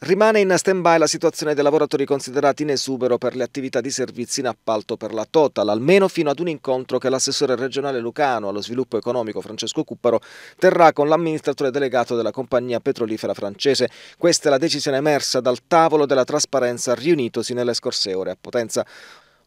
Rimane in stand-by la situazione dei lavoratori considerati in esubero per le attività di servizi in appalto per la Total, almeno fino ad un incontro che l'assessore regionale lucano allo sviluppo economico Francesco Cupparo terrà con l'amministratore delegato della compagnia petrolifera francese. Questa è la decisione emersa dal tavolo della trasparenza riunitosi nelle scorse ore a Potenza.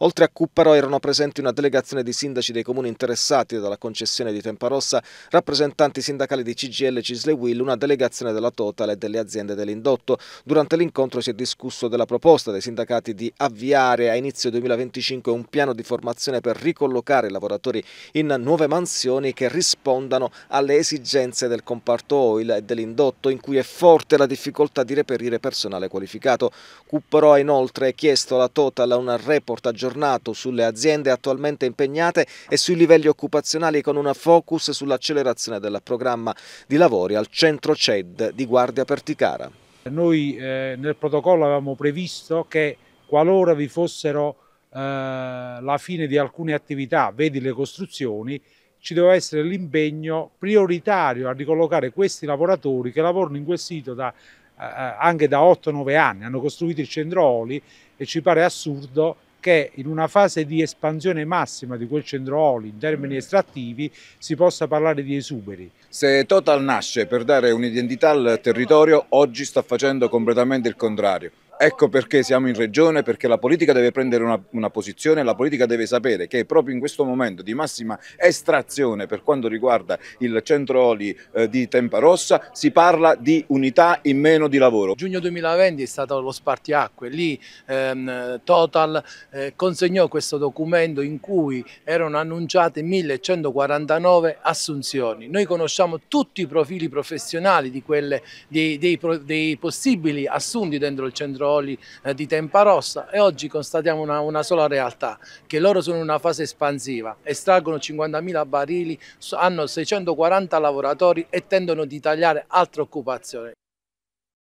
Oltre a Cupparo erano presenti una delegazione di sindaci dei comuni interessati dalla concessione di Temparossa, rappresentanti sindacali di CGL Cisle Will, una delegazione della Total e delle aziende dell'indotto. Durante l'incontro si è discusso della proposta dei sindacati di avviare a inizio 2025 un piano di formazione per ricollocare i lavoratori in nuove mansioni che rispondano alle esigenze del comparto oil e dell'indotto in cui è forte la difficoltà di reperire personale qualificato. Cupparo ha inoltre chiesto alla Total una report aggiornata aggiornato sulle aziende attualmente impegnate e sui livelli occupazionali con una focus sull'accelerazione del programma di lavori al centro CED di Guardia Perticara. Noi eh, nel protocollo avevamo previsto che qualora vi fossero eh, la fine di alcune attività, vedi le costruzioni, ci doveva essere l'impegno prioritario a ricollocare questi lavoratori che lavorano in quel sito da, eh, eh anche da 8-9 anni, hanno costruito il centro Oli e ci pare assurdo che in una fase di espansione massima di quel centro oli in termini mm. estrattivi si possa parlare di esuberi. Se Total nasce per dare un'identità al territorio, oggi sta facendo completamente il contrario. Ecco perché siamo in regione, perché la politica deve prendere una, una posizione, la politica deve sapere che proprio in questo momento di massima estrazione per quanto riguarda il centro Oli eh, di Rossa, si parla di unità in meno di lavoro. Giugno 2020 è stato lo spartiacque, lì ehm, Total eh, consegnò questo documento in cui erano annunciate 1149 assunzioni. Noi conosciamo tutti i profili professionali di quelle, dei, dei, dei possibili assunti dentro il centro Oli Calderoli, eh, di Temparossa e oggi constatiamo una, una, sola realtà, che loro sono in una fase espansiva, estraggono 50.000 barili, hanno 640 lavoratori e tendono di tagliare altre occupazioni.